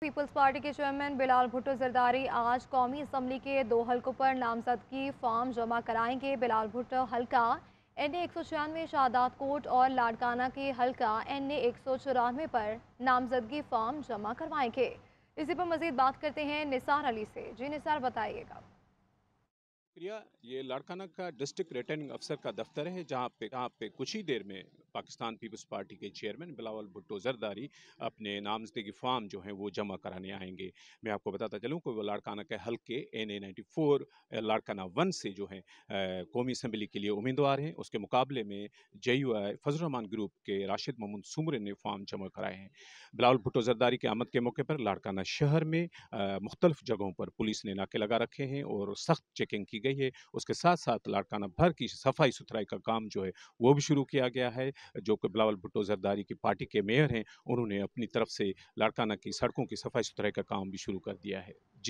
peoples party के chairman Bilal Bhutto Zardari आज कौमी असम्बली के दो हलकों पर नामजदगी फॉर्म जमा कराएंगे बिलाल भुट्टो हलका एन ए एक सौ छियानवे शादात कोट और लाडकाना के हलका एन ए एक सौ चौरानवे पर नामजदगी फॉर्म जमा करवाएंगे इसी पर मजीद बात करते हैं निसार अली से जी निसार बताइएगा प्रिया ये लाड़काना का डिस्ट्रिक्ट रिटर्निंग अफसर का दफ्तर है जहाँ पे जहाँ पे कुछ ही देर में पाकिस्तान पीपल्स पार्टी के चेयरमैन बिलावल भुट्टो जरदारी अपने नामजदगी फार्म जो हैं वो जमा कराने आएंगे मैं आपको बताता चलूँ कि वो लाड़काना के हल्के N A ninety four Larkana one से जो है कौमी असम्बली के लिए उम्मीदवार हैं उसके मुकाबले में J U I Fazlur Rehman group के राशिद मोहम्मद सुमरे ने फॉर्म जमा कराए हैं बिलावल भुट्टो जरदारी के आमद के मौके पर लाड़काना शहर में मुख्तलिफ जगहों पर पुलिस ने नाके लगा रखे हैं और सख्त चेकिंग की गई है उसके साथ साथ लाड़काना भर की सफाई सुथराई का काम जो है वो भी शुरू किया गया है जो कि बिलावल भुट्टो जरदारी की पार्टी के मेयर हैं उन्होंने अपनी तरफ से लाड़काना की सड़कों की सफाई सुथराई का काम भी शुरू कर दिया है